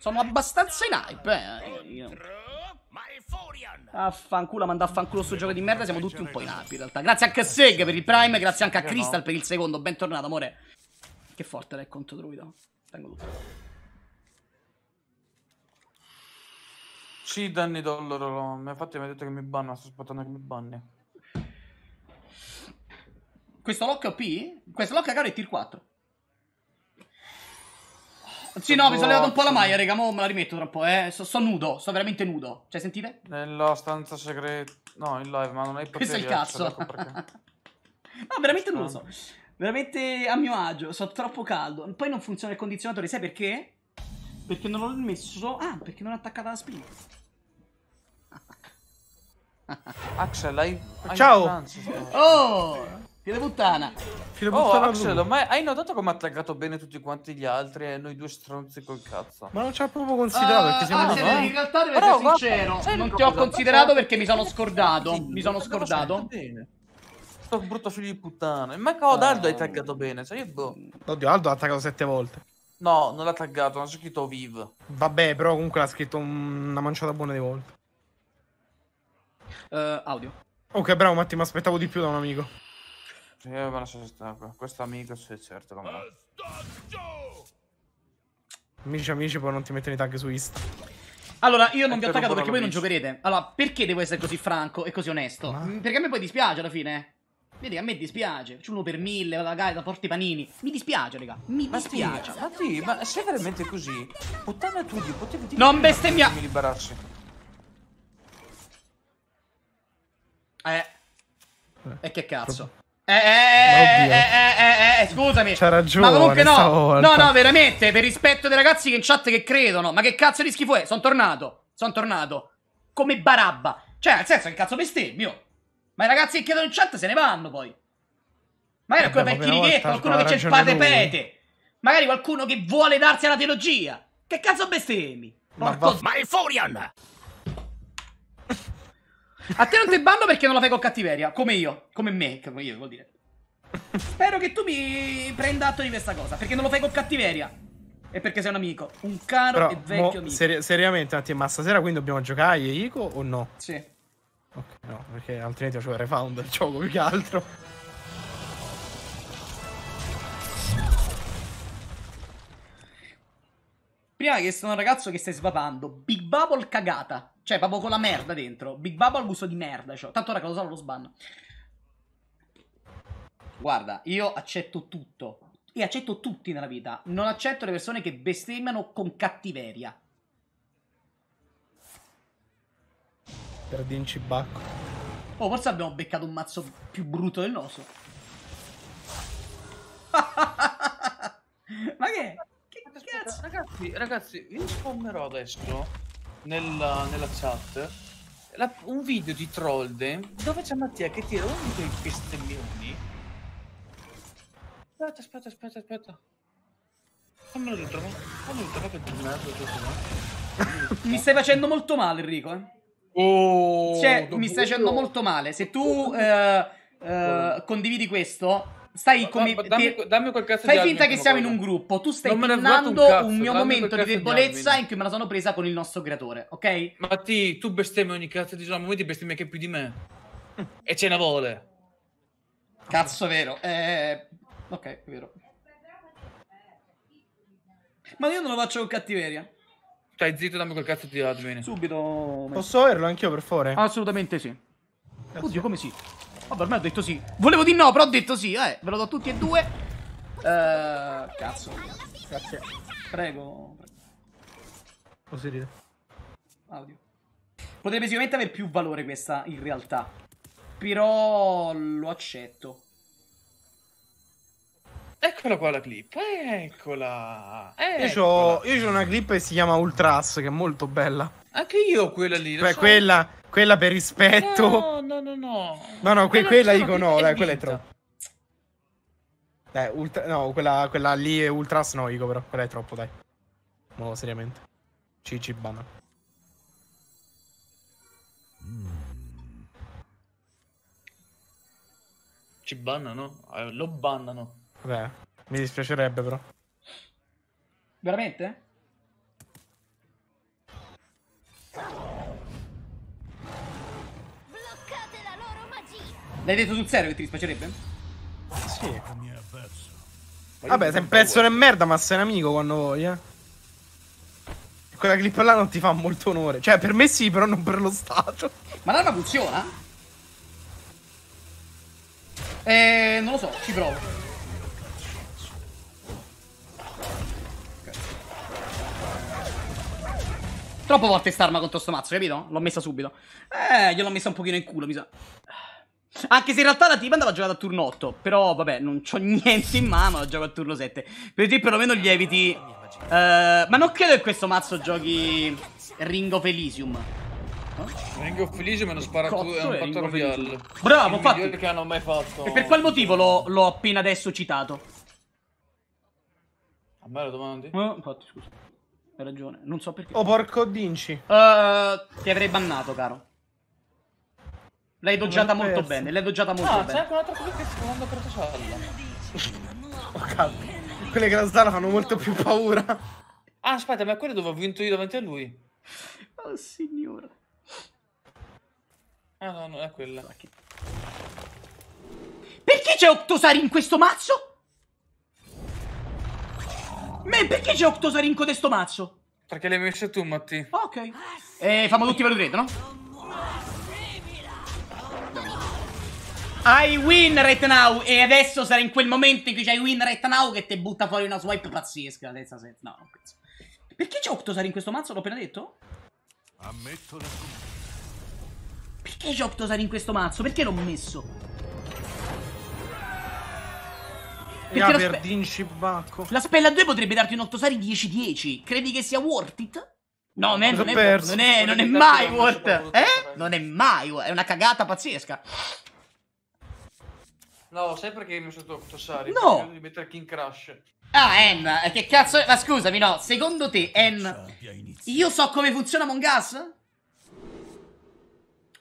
Sono abbastanza in hype, eh. Affanculo, manda affanculo sto gioco di merda. Siamo tutti un po' in hype, in realtà. Grazie anche a Seg per il Prime, grazie anche a eh Crystal per il secondo. Bentornato, amore. Che forte era il conto druido. Tengo tutto. Sì, danni dollaro. Infatti mi ha detto che mi banna. Sto aspettando che mi banni. Questo lock è OP? Questo lock, caro, è tier 4. Sì, no, mi sono levato un po' la maglia, raga. Mo me la rimetto tra un po', eh. Sto, so nudo, sto veramente nudo. Cioè, sentite? Nella stanza segreta. No, in live, ma non hai poteri. Questo è il eh, cazzo. Cioè, ecco no, veramente nudo. so. Veramente a mio agio, sono troppo caldo. Poi non funziona il condizionatore, sai perché? Perché non l'ho messo. Ah, perché non è attaccata la spina. Axel, hai. Ciao! oh! Fine puttana. Fine oh, puttana Axel, ma hai notato come ha attaccato bene tutti quanti gli altri e noi due stronzi col cazzo? Ma non ci ha proprio considerato uh, perché siamo Axel, ah, in realtà devo essere guarda, sincero, non, ti ho considerato perché mi sono scordato, sì, mi sono scordato. Sto brutto figlio di puttana. Manca oh, Aldo hai ah. taggato bene, sai boh. Oddio, Aldo ha attaccato sette volte. No, non l'ha taggato, non ha scritto Viv. Vabbè, però comunque l'ha scritto una manciata buona di volte. Uh, audio. Ok, bravo Matti, mi aspettavo di più da un amico. Eh, ma lascia stare Questo amico, sì, certo, come no. Amici, amici, poi non ti mettono i tag su Insta. Allora, io non eh, vi ho attaccato perché voi non giocherete. Allora, perché devo essere così franco e così onesto? Ma... Mm, perché a me poi dispiace alla fine. Vedi, a me dispiace. C'è uno per mille, magari da forti panini. Mi dispiace, raga. Mi ma dispiace. Tia, ma sì, ma sei veramente così? Puttana tu, di potevi dire. Non bestemmia. Mi liberarsi. Eh. E che cazzo? Eh. Eh, eh, eh, eh, scusami. C'ha ragione. Ma comunque no. No, no, veramente, per rispetto dei ragazzi che in chat che credono. Ma che cazzo di schifo è? Sono tornato. Sono tornato. Come barabba. Cioè, nel senso, che cazzo bestemmio. Ma i ragazzi che chiedono in chat se ne vanno poi. Magari eh, qualcuno per Chirichetto, qualcuno che c'è il padre Pete. Magari qualcuno che vuole darsi alla teologia. Che cazzo bestemmi? Porco... Ma, va... Ma Furion! A te non ti bando perché non la fai con cattiveria, come io, come me, come io vuol dire. Spero che tu mi prenda atto di questa cosa, perché non lo fai con cattiveria. E perché sei un amico, un caro Però, e vecchio amico. Seri seriamente, Matti, ma stasera quindi dobbiamo giocare a Ico o no? Sì. Ok, no, perché altrimenti lo giocherei Founder, gioco più che altro. Prima che sono un ragazzo che stai svapando. Big Bubble cagata. Cioè, proprio con la merda dentro. Big Bubble gusto di merda. Cioè. Tanto ora cosa lo sbanno. Guarda, io accetto tutto. E accetto tutti nella vita. Non accetto le persone che bestemmiano con cattiveria. Perdinci bacco. Oh, forse abbiamo beccato un mazzo più brutto del nostro. Ma che? è? Aspetta, ragazzi, ragazzi, io spammerò adesso nella, nella chat la, un video di Trollden dove c'è Mattia che tira uno dei pistellioni. Aspetta, aspetta, aspetta, aspetta. Fammelo lo trovo. Fammelo lo trovo che di merda tutto. Mi stai facendo molto male, Enrico, eh? Oh, cioè, mi stai facendo molto male. Se tu eh, eh, condividi questo, stai come. Ma, ma dammi, ti, dammi quel cazzo fai finta che siamo in un gruppo. Tu stai pinnando un, un mio momento di debolezza di in cui me la sono presa con il nostro creatore, ok? Ma ti, tu bestemmi ogni cazzo di giorno, ma ti bestemmi anche più di me. e ce ne vuole. Cazzo, vero. Eh, eh, ok, è vero. Ma io non lo faccio con cattiveria. Stai zitto, dammi quel cazzo di admin. Subito. Posso averlo anch'io, per favore? Assolutamente sì. Grazie. Oddio, come sì. Vabbè, oh, ormai ho detto sì. Volevo di no, però ho detto sì. Eh, ve lo do tutti e due. Eh, cazzo. Grazie. Prego. Posso dire? Audio. Potrebbe sicuramente avere più valore questa, in realtà. Però lo accetto. Eccola qua la clip, eccola. eccola. Io, ho, una clip che si chiama Ultras, che è molto bella. Anche io ho quella lì. Beh, so. quella, quella, per rispetto. No, no, no, no. No, no, que- quella diciamo dico no, è dai, quella è troppo. Dai, ultra- no, quella, quella lì è Ultras no, dico però, quella è troppo, dai. No, seriamente. Cici bana. Ci bannano? Eh, lo bannano. Vabbè. Mi dispiacerebbe però. Veramente? L'hai detto sul serio che ti dispiacerebbe? Sì. Vabbè, sei un pezzo di merda, ma sei un amico quando vuoi, eh. Quella clip là non ti fa molto onore. Cioè, per me sì, però non per lo stato. Ma l'arma funziona? Eh, non lo so, ci provo. Troppo volte quest'arma contro sto mazzo, capito? L'ho messa subito. Eh, gliel'ho messa un pochino in culo, mi sa. Anche se in realtà la tipa andava giocata a turno 8. Però, vabbè, non ho niente in mano, la gioco a turno 7. Per te perlomeno gli eviti... Uh, ma non credo che questo mazzo giochi Ring of Elysium. No? Ring of Elysium è uno sparatutto, è un battle Bravo, il fatto. che hanno mai fatto. E per qual motivo l'ho appena adesso citato? A me lo domandi? Oh, eh, infatti, scusa. Hai ragione, non so perché. Oh, porco dinci. Uh, ti avrei bannato, caro. L'hai doggiata molto perso. bene, l'hai doggiata molto ah, bene. Ah, c'è un altro cosa che sta andando per tocciarla. oh, cazzo. Quelle che la stanno fanno molto più paura. Ah, aspetta, ma è quella dove ho vinto io davanti a lui. Oh, signore. Ah, no, no, è quella. Perché c'è Octosari in questo mazzo? Ma perché c'è Octosarin con questo mazzo? Perché l'hai messo tu, Matti. Ok. E eh, famo tutti per dentro, no? I win right now e adesso sarà in quel momento in cui c'hai win right now che ti butta fuori una swipe pazzesca. Senza senso. No, non penso. Perché c'è Octosar in questo mazzo? L'ho appena detto? Ammetto la Perché c'è Octosar in questo mazzo? Perché l'ho messo? E Aberdeen Scibacco. La spella 2 potrebbe darti un Ottosari 10-10. Credi che sia worth it? No, non è, non è, non è, non è mai worth. Eh? Non è mai worth. È una cagata pazzesca. No, sai perché mi ho scelto Ottosari? No. Di mettere King Crash. Ah, En, eh, che cazzo è? Ma scusami, no, secondo te, En, io so come funziona Mongas?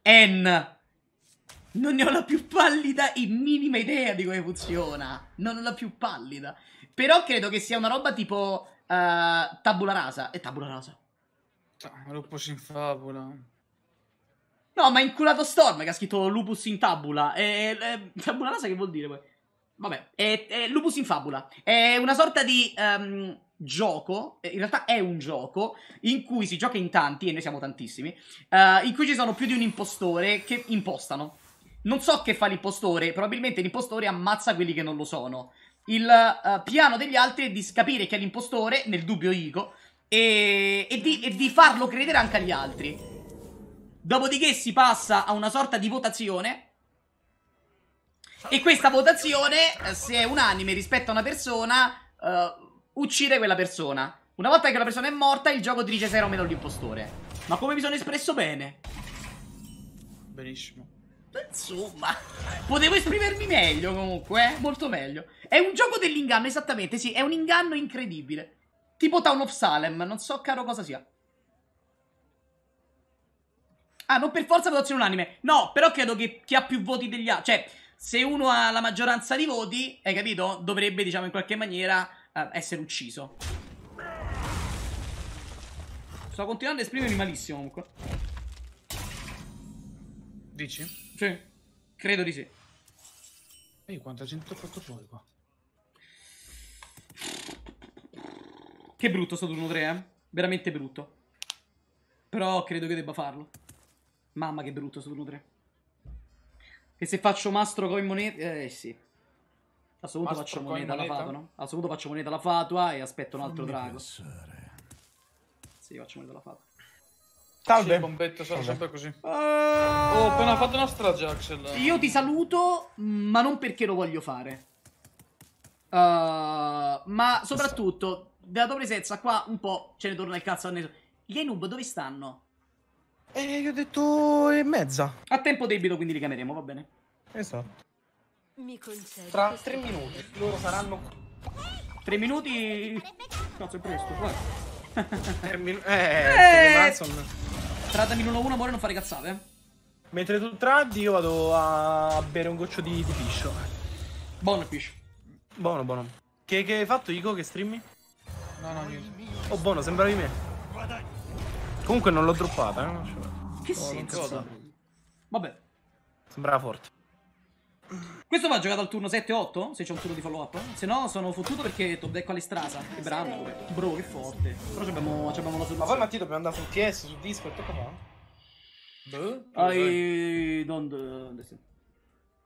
En, non ne ho la più pallida e minima idea di come funziona. Non ho la più pallida. Però credo che sia una roba tipo uh, tabula rasa. E tabula rasa. lupus ah, in fabula. No, ma ha inculato Storm che ha scritto lupus in tabula. E, e, tabula rasa che vuol dire poi? Vabbè, è, è lupus in fabula. È una sorta di... Um, gioco, eh, in realtà è un gioco in cui si gioca in tanti, e noi siamo tantissimi, uh, in cui ci sono più di un impostore che impostano. Non so che fa l'impostore, probabilmente l'impostore ammazza quelli che non lo sono. Il uh, piano degli altri è di capire chi è l'impostore, nel dubbio Igo, e, e, di, e di farlo credere anche agli altri. Dopodiché si passa a una sorta di votazione e questa votazione, eh, se è unanime rispetto a una persona, uh, uccide quella persona. Una volta che la persona è morta, il gioco dirige se era o meno l'impostore. Ma come mi sono espresso bene? Benissimo. Insomma, potevo esprimermi meglio comunque, eh? molto meglio. È un gioco dell'inganno, esattamente, sì, è un inganno incredibile. Tipo Town of Salem, non so caro cosa sia. Ah, non per forza votazione unanime. No, però credo che chi ha più voti degli altri... Cioè, se uno ha la maggioranza di voti, hai capito? Dovrebbe, diciamo, in qualche maniera uh, essere ucciso. Sto continuando a esprimermi malissimo comunque. Dici? Sì, credo di sì. Ehi, quanta gente ho fatto fuori qua. Che brutto sto 3, eh. Veramente brutto. Però credo che debba farlo. Mamma che brutto sto turno 3. E se faccio mastro con moneta... Eh sì. A sto punto faccio moneta alla fatua, no? A sto punto faccio moneta alla fatua e aspetto un altro Fammi drago. Pensare. Sì, faccio moneta alla fatua. Salve. Sì, bombetto, sarà sempre così. Uh... Ho appena fatto una strage, Axel. Io ti saluto, ma non perché lo voglio fare. Uh, ma soprattutto, della tua presenza qua un po' ce ne torna il cazzo Gli Enub dove stanno? eh, io ho detto e eh, mezza. A tempo debito, quindi li chiameremo, va bene? Esatto. Tra tre minuti loro saranno. Tre minuti. Cazzo, è presto, guarda. eh, eh, eh. Tradami l'1-1, amore, non fare cazzate. Eh. Mentre tu tradi, io vado a bere un goccio di, di piscio. Buono piscio. Buono, buono. Che, che hai fatto, Ico? Che streammi? No, no, niente. Oh, buono, sembra di me. Comunque non l'ho droppata, eh. Che oh, senso? Vabbè. Sembrava forte. Questo va giocato al turno 7-8? Se c'è un turno di follow up? Se no sono fottuto perché top deck all'estrasa. Che bravo. Bro, che forte. Però abbiamo, abbiamo la soluzione. Ma poi Mattia dobbiamo andare su TS, su Discord, che fa? I don't understand. Eh,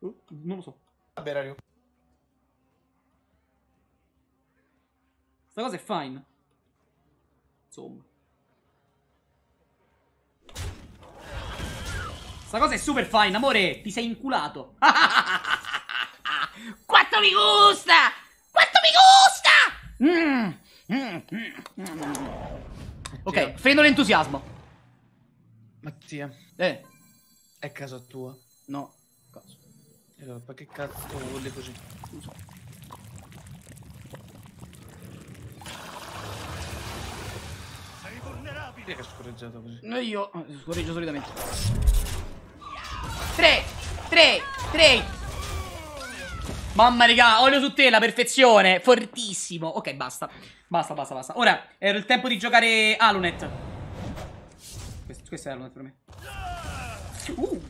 uh, oh, non lo so. Vabbè, Rario. Sta cosa è fine. Insomma. Sta cosa è super fine, amore. Ti sei inculato. Quanto mi gusta! Quanto mi gusta! Mm, mm, mm, mm, mm. ok, freno l'entusiasmo. Mattia. Eh. È casa tua. No. Cazzo. Allora, perché cazzo vuole così? Scusa. Sei vulnerabile. Che scorreggiato così? No, io eh, scorreggio solitamente. 3, 3, 3, Mamma raga, olio su tela, perfezione, fortissimo. Ok, basta. Basta, basta, basta. Ora è il tempo di giocare Alunet. Questo, questo è Alunet per me. Uh.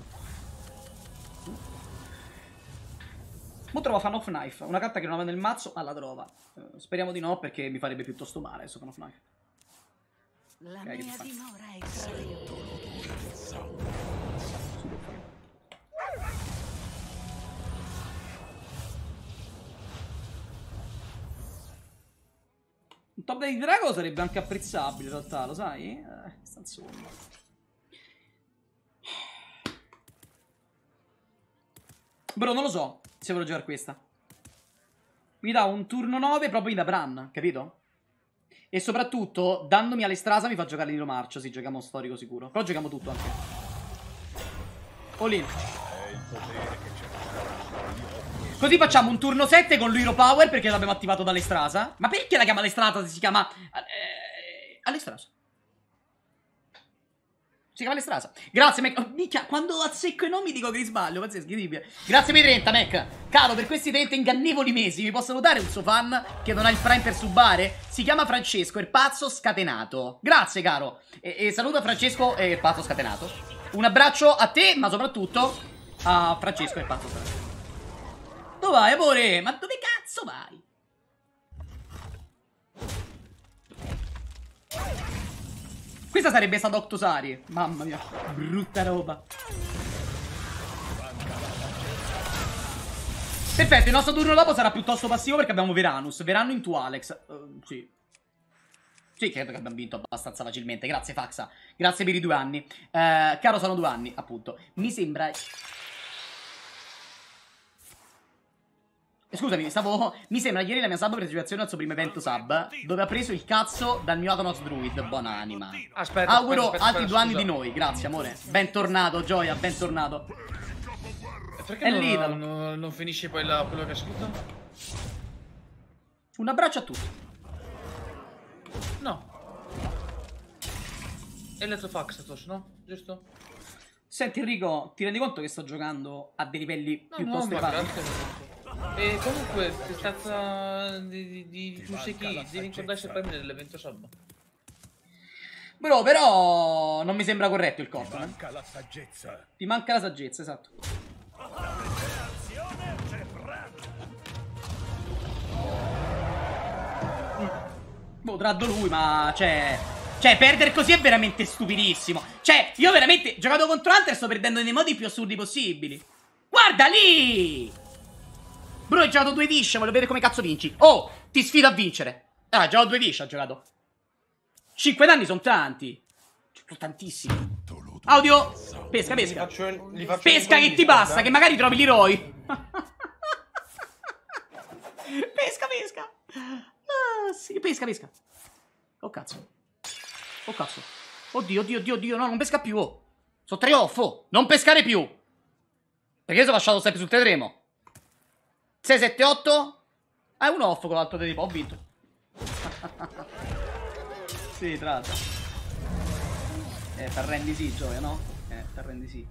Mo trova Fan of Knife, una carta che non aveva nel mazzo, alla la trova. Eh, speriamo di no, perché mi farebbe piuttosto male adesso Fan of Knife. La okay, mia dimora è top deck di drago sarebbe anche apprezzabile in realtà, lo sai? Eh, insomma. Però non lo so se vorrò giocare questa. Mi dà un turno 9 proprio in Abran, capito? E soprattutto, dandomi alle all'estrasa mi fa giocare l'Iro Marcio, sì, giochiamo storico sicuro. Però giochiamo tutto anche. Olin. Così facciamo un turno 7 con l'Hero Power perché l'abbiamo attivato dall'estrasa. Ma perché la chiama l'estrasa se si chiama... Eh, all'estrasa. Si chiama l'estrasa. Grazie, Mac. Oh, Mica, quando azzecco i nomi dico che sbaglio. Pazzesco, incredibile. Grazie per 30, Mac. Caro, per questi 30 ingannevoli mesi mi posso salutare un suo fan che non ha il frame per subare? Si chiama Francesco, il pazzo scatenato. Grazie, caro. E, e saluta Francesco il pazzo scatenato. Un abbraccio a te, ma soprattutto a Francesco il pazzo scatenato. Dove vai, amore? Ma dove cazzo vai? Questa sarebbe stata Octosari. Mamma mia, brutta roba. Perfetto, il nostro turno dopo sarà piuttosto passivo perché abbiamo Veranus. Verano in tu, Alex. Uh, sì. Sì, credo che abbiamo vinto abbastanza facilmente. Grazie, Faxa. Grazie per i due anni. Uh, caro, sono due anni, appunto. Mi sembra... Scusami, stavo... Mi sembra ieri la mia sub partecipazione al suo primo evento sub Dove ha preso il cazzo dal mio Atonox Druid Buona anima Aspetta, Auguro aspetta, aspetta, altri due anni di noi Grazie amore Bentornato Gioia, bentornato Perché È non, lì, non, non, finisce poi la, quello che ha scritto? Un abbraccio a tutti No E l'elettrofax, Satoshi, no? Giusto? Senti Enrico, ti rendi conto che sto giocando a dei livelli no, piuttosto elevati? No, e comunque c'è stata di, di, di Kuseki, devi ricordarci a prendere l'evento Shabba. Bro, però non mi sembra corretto il corpo. Ti eh. manca eh? la saggezza. Ti manca la saggezza, esatto. Mm. Boh, traddo lui, ma cioè... Cioè, perdere così è veramente stupidissimo. Cioè, io veramente, giocando contro Hunter, sto perdendo nei modi più assurdi possibili. Guarda lì! Bro, hai giocato due Wish, voglio vedere come cazzo vinci. Oh, ti sfido a vincere. Ah, già ho due Wish, ha giocato. Cinque danni sono tanti. Sono tantissimi. Audio, pesca, pesca. Li faccio, li faccio pesca che ti basta, eh. che magari trovi l'eroi. pesca, pesca. Ah, sì, pesca, pesca. Oh cazzo. Oh cazzo. Oddio, oddio, oddio, oddio. No, non pesca più. Oh. Sono tre off. Oh. Non pescare più. Perché io sono lasciato sempre sul terremo. 6, 7, 8. Ah, uno off con l'altro tipo, ho vinto. sì, tra l'altro. Eh, per rendi sì, gioia, no? Eh, per rendi sì.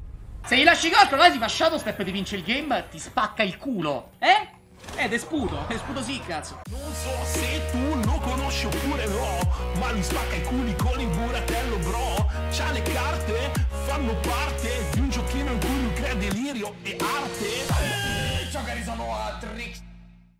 Se gli lasci calcolo, allora ti fa Shadow Step ti vince il game, ti spacca il culo. Eh? Ed eh, è sputo, è sputo sì, cazzo. Non so se tu lo conosci oppure no, ma lui spacca i culi con il burattello, bro. C'ha le carte, fanno parte di un giochino in cui lui crea delirio e arte. Bitch, is är som att